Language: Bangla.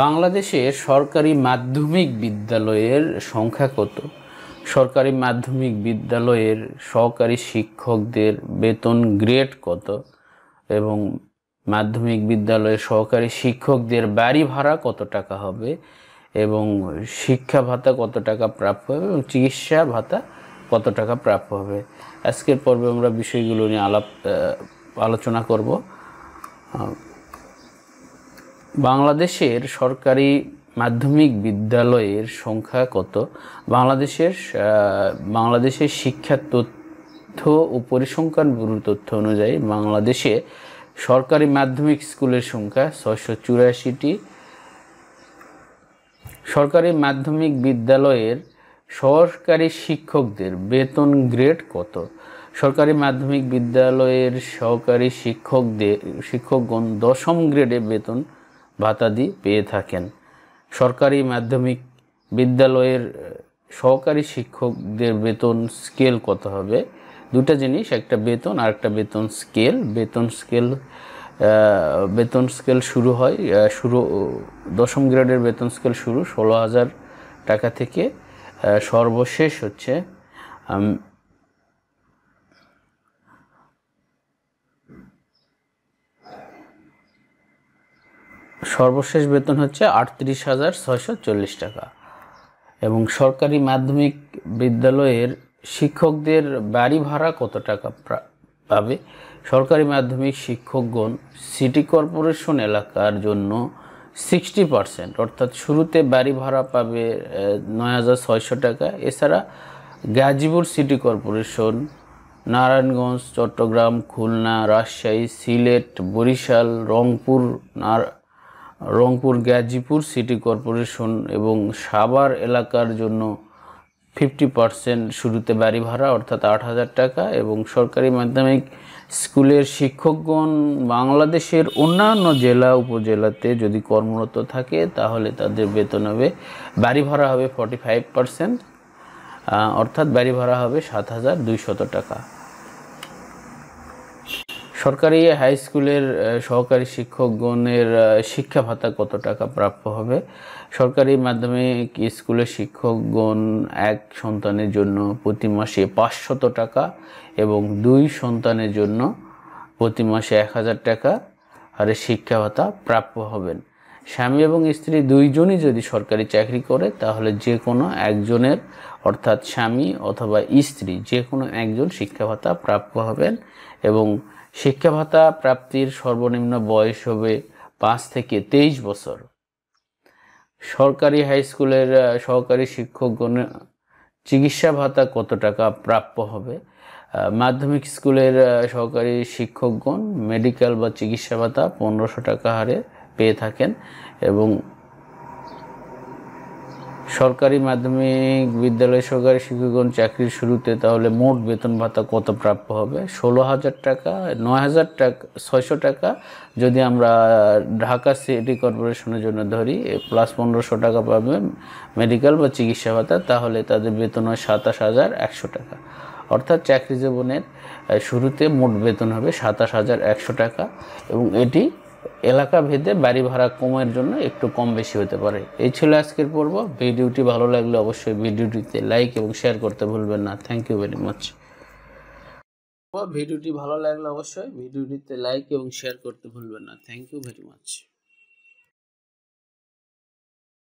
বাংলাদেশে সরকারি মাধ্যমিক বিদ্যালয়ের সংখ্যা কত সরকারি মাধ্যমিক বিদ্যালয়ের সহকারী শিক্ষকদের বেতন গ্রেড কত এবং মাধ্যমিক বিদ্যালয়ের সহকারী শিক্ষকদের বাড়ি ভাড়া কত টাকা হবে এবং শিক্ষা ভাতা কত টাকা প্রাপ্য হবে এবং চিকিৎসা ভাতা কত টাকা প্রাপ্য হবে আজকের পর্বে আমরা বিষয়গুলো নিয়ে আলাপ আলোচনা করব বাংলাদেশের সরকারি মাধ্যমিক বিদ্যালয়ের সংখ্যা কত বাংলাদেশের বাংলাদেশের শিক্ষা তথ্য ও পরিসংখ্যান ব্যুরোর তথ্য অনুযায়ী বাংলাদেশে সরকারি মাধ্যমিক স্কুলের সংখ্যা ছশো চুরাশিটি সরকারি মাধ্যমিক বিদ্যালয়ের সরকারি শিক্ষকদের বেতন গ্রেড কত সরকারি মাধ্যমিক বিদ্যালয়ের সহকারী শিক্ষকদের শিক্ষকগণ দশম গ্রেডে বেতন ভাতাদি পেয়ে থাকেন সরকারি মাধ্যমিক বিদ্যালয়ের সহকারী শিক্ষকদের বেতন স্কেল কত হবে দুটা জিনিস একটা বেতন আর একটা বেতন স্কেল বেতন স্কেল বেতন স্কেল শুরু হয় শুরু দশম গ্রেডের বেতন স্কেল শুরু ষোলো হাজার টাকা থেকে সর্বশেষ হচ্ছে সর্বশেষ বেতন হচ্ছে আটত্রিশ হাজার ছয়শো চল্লিশ টাকা এবং সরকারি মাধ্যমিক বিদ্যালয়ের শিক্ষকদের বাড়ি ভাড়া কত টাকা পাবে সরকারি মাধ্যমিক শিক্ষকগণ সিটি কর্পোরেশন এলাকার জন্য সিক্সটি পারসেন্ট অর্থাৎ শুরুতে বাড়ি ভাড়া পাবে নয় হাজার ছয়শো টাকা এছাড়া গাজীপুর সিটি কর্পোরেশন নারায়ণগঞ্জ চট্টগ্রাম খুলনা রাজশাহী সিলেট বরিশাল রংপুর নার রংপুর গাজীপুর সিটি কর্পোরেশন এবং সাভার এলাকার জন্য ফিফটি পার্সেন্ট শুরুতে বাড়ি ভাড়া অর্থাৎ আট হাজার টাকা এবং সরকারি মাধ্যমিক স্কুলের শিক্ষকগণ বাংলাদেশের অন্যান্য জেলা উপজেলাতে যদি কর্মরত থাকে তাহলে তাদের বেতন হবে বাড়ি ভাড়া হবে ফর্টি ফাইভ পার্সেন্ট অর্থাৎ বাড়ি ভাড়া হবে সাত হাজার দুইশত টাকা সরকারি হাই স্কুলের সহকারী শিক্ষকগণের শিক্ষা ভাতা কত টাকা প্রাপ্য হবে সরকারি মাধ্যমিক স্কুলের শিক্ষকগণ এক সন্তানের জন্য প্রতি মাসে পাঁচশত টাকা এবং দুই সন্তানের জন্য প্রতি মাসে এক হাজার টাকা আর শিক্ষা ভাতা প্রাপ্য হবেন স্বামী এবং স্ত্রী দুইজনই যদি সরকারি চাকরি করে তাহলে যে কোনো একজনের অর্থাৎ স্বামী অথবা স্ত্রী যে কোনো একজন শিক্ষা ভাতা প্রাপ্য হবেন এবং শিক্ষা ভাতা প্রাপ্তির সর্বনিম্ন বয়স হবে পাঁচ থেকে তেইশ বছর সরকারি হাই স্কুলের সহকারী শিক্ষকগণ চিকিৎসা ভাতা কত টাকা প্রাপ্য হবে মাধ্যমিক স্কুলের সহকারী শিক্ষকগণ মেডিকেল বা চিকিৎসা ভাতা পনেরোশো টাকা হারে পেয়ে থাকেন এবং সরকারি মাধ্যমিক বিদ্যালয় সরকারি শিক্ষকগণ চাকরির শুরুতে তাহলে মোট বেতন ভাতা কত প্রাপ্য হবে ষোলো হাজার টাকা নয় হাজার টাকা ছয়শো টাকা যদি আমরা ঢাকা সিটি কর্পোরেশনের জন্য ধরি প্লাস পনেরোশো টাকা পাবে মেডিকেল বা চিকিৎসা ভাতা তাহলে তাদের বেতন হয় সাতাশ হাজার একশো টাকা অর্থাৎ চাকরি জীবনের শুরুতে মোট বেতন হবে সাতাশ হাজার একশো টাকা এবং এটি এলাকা ভেদে বাড়ি ভাড়া কমের জন্য একটু কম বেশি হতে পারে এই ছিল আজকের পর্ব ভিডিওটি ভালো লাগলে অবশ্যই ভিডিওটিতে লাইক এবং শেয়ার করতে ভুলবেন না থ্যাংক ইউ ভেরি মাচ ভিডিওটি ভালো লাগলে অবশ্যই ভিডিওটিতে লাইক এবং শেয়ার করতে ভুলবেন না থ্যাংক ইউ ভেরি মাচ